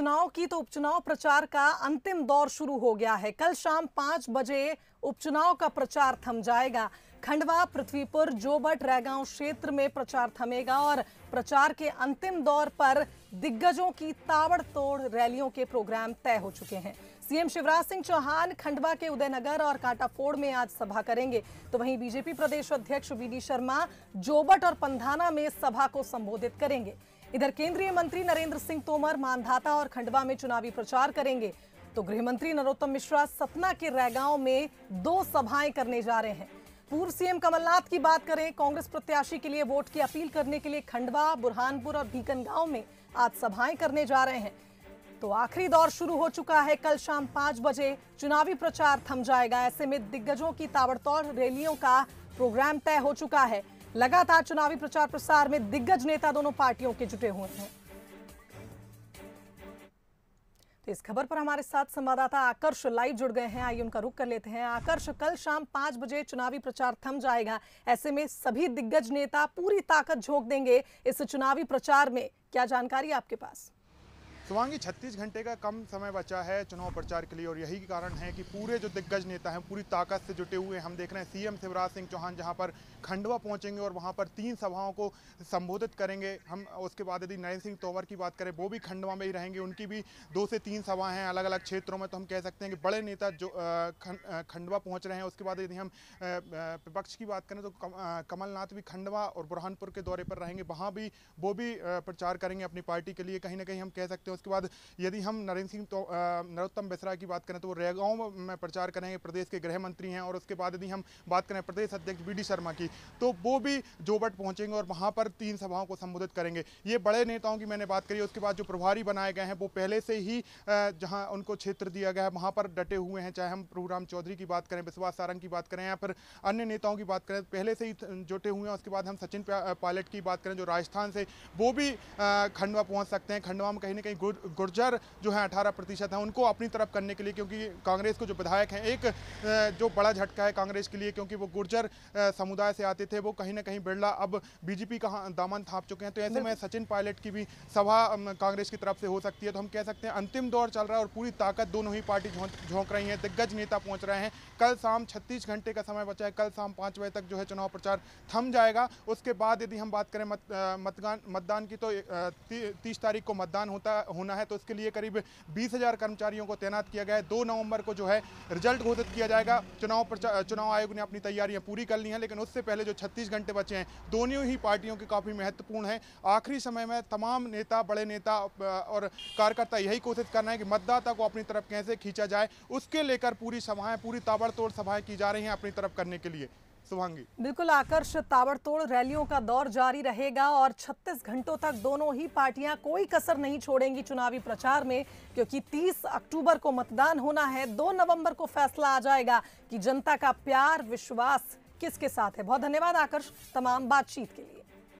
चुनाव की तो उपचुनाव प्रचार का अंतिम दौर शुरू हो गया है कल शाम पांच बजे उपचुनाव का प्रचार थम जाएगा खंडवा पृथ्वीपुर जोबट रैगांव क्षेत्र में प्रचार थमेगा और प्रचार के अंतिम दौर पर दिग्गजों की ताबड़तोड़ रैलियों के प्रोग्राम तय हो चुके हैं सीएम शिवराज सिंह चौहान खंडवा के उदयनगर और कांटाफोड़ में आज सभा करेंगे तो वहीं बीजेपी प्रदेश अध्यक्ष वी शर्मा जोबट और पंधाना में सभा को संबोधित करेंगे इधर केंद्रीय मंत्री नरेंद्र सिंह तोमर मानधाता और खंडवा में चुनावी प्रचार करेंगे तो गृह मंत्री नरोत्तम मिश्रा सतना के रैगांव में दो सभाएं करने जा रहे हैं पूर्व सीएम कमलनाथ की बात करें कांग्रेस प्रत्याशी के लिए वोट की अपील करने के लिए खंडवा बुरहानपुर और भीकनगांव में आज सभाएं करने जा रहे हैं तो आखिरी दौर शुरू हो चुका है कल शाम पांच बजे चुनावी प्रचार थम जाएगा ऐसे में दिग्गजों की ताबड़तोड़ रैलियों का प्रोग्राम तय हो चुका है लगातार चुनावी प्रचार प्रसार में दिग्गज नेता दोनों पार्टियों के जुटे हुए हैं तो इस खबर पर हमारे साथ संवाददाता आकर्ष लाइव जुड़ गए हैं आइए उनका रुख कर लेते हैं आकर्ष कल शाम पांच बजे चुनावी प्रचार थम जाएगा ऐसे में सभी दिग्गज नेता पूरी ताकत झोंक देंगे इस चुनावी प्रचार में क्या जानकारी आपके पास सुवांगी छत्तीस घंटे का कम समय बचा है चुनाव प्रचार के लिए और यही कारण है कि पूरे जो दिग्गज नेता हैं पूरी ताकत से जुटे हुए हम देख रहे हैं सीएम शिवराज सिंह चौहान जहां पर खंडवा पहुंचेंगे और वहां पर तीन सभाओं को संबोधित करेंगे हम उसके बाद यदि नरेंद्र सिंह तोमर की बात करें वो भी खंडवा में ही रहेंगे उनकी भी दो से तीन सभा हैं अलग अलग क्षेत्रों में तो हम कह सकते हैं कि बड़े नेता जो खंडवा पहुँच रहे हैं उसके बाद यदि हम विपक्ष की बात करें तो कमलनाथ भी खंडवा और बुरहानपुर के दौरे पर रहेंगे वहाँ भी वो भी प्रचार करेंगे अपनी पार्टी के लिए कहीं ना कहीं हम कह सकते हैं उसके बाद यदि हम नरेंद्र सिंह तो, नरोत्तम बिश्रा की बात करें तो वो रेगांव में प्रचार करेंगे प्रदेश के गृह मंत्री हैं और उसके बाद यदि हम बात करें प्रदेश अध्यक्ष बी शर्मा की तो वो भी जोबट पहुँचेंगे और वहाँ पर तीन सभाओं को संबोधित करेंगे ये बड़े नेताओं की मैंने बात करी उसके बाद जो प्रभारी बनाए गए हैं वो पहले से ही जहाँ उनको क्षेत्र दिया गया है वहाँ पर डटे हुए हैं चाहे हम प्रभुराम चौधरी की बात करें विश्वास सारंग की बात करें या फिर अन्य नेताओं की बात करें पहले से ही जुटे हुए हैं उसके बाद हम सचिन पायलट की बात करें जो राजस्थान से वो भी खंडवा पहुंच सकते हैं खंडवा में कहीं ना कहीं गुर्जर जो है अठारह प्रतिशत हैं उनको अपनी तरफ करने के लिए क्योंकि कांग्रेस को जो विधायक हैं एक जो बड़ा झटका है कांग्रेस के लिए क्योंकि वो गुर्जर समुदाय से आते थे वो कहीं ना कहीं बिरला अब बीजेपी का हाँ, दामन थाप चुके हैं तो ऐसे में सचिन पायलट की भी सभा कांग्रेस की तरफ से हो सकती है तो हम कह सकते हैं अंतिम दौर चल रहा है और पूरी ताकत दोनों ही पार्टी झोंक रही है दिग्गज नेता पहुंच रहे हैं कल शाम छत्तीस घंटे का समय बचा है कल शाम पाँच बजे तक जो है चुनाव प्रचार थम जाएगा उसके बाद यदि हम बात करें मतदान मतदान की तो तीस तारीख को मतदान होता होना है तो इसके लिए करीब बीस हज़ार कर्मचारियों को तैनात किया गया है दो नवंबर को जो है रिजल्ट घोषित किया जाएगा चुनाव चुनाव आयोग ने अपनी तैयारियां पूरी कर ली हैं लेकिन उससे पहले जो छत्तीस घंटे बचे हैं दोनों ही पार्टियों के काफ़ी महत्वपूर्ण हैं आखिरी समय में तमाम नेता बड़े नेता और कार्यकर्ता यही कोशिश करना है कि मतदाता को अपनी तरफ कैसे खींचा जाए उसके लेकर पूरी सभाएं पूरी ताबड़तोड़ सभाएं की जा रही हैं अपनी तरफ करने के लिए शुभांगी बिल्कुल आकर्ष ताबड़तोड़ रैलियों का दौर जारी रहेगा और 36 घंटों तक दोनों ही पार्टियां कोई कसर नहीं छोड़ेंगी चुनावी प्रचार में क्योंकि 30 अक्टूबर को मतदान होना है 2 नवंबर को फैसला आ जाएगा कि जनता का प्यार विश्वास किसके साथ है बहुत धन्यवाद आकर्ष तमाम बातचीत के लिए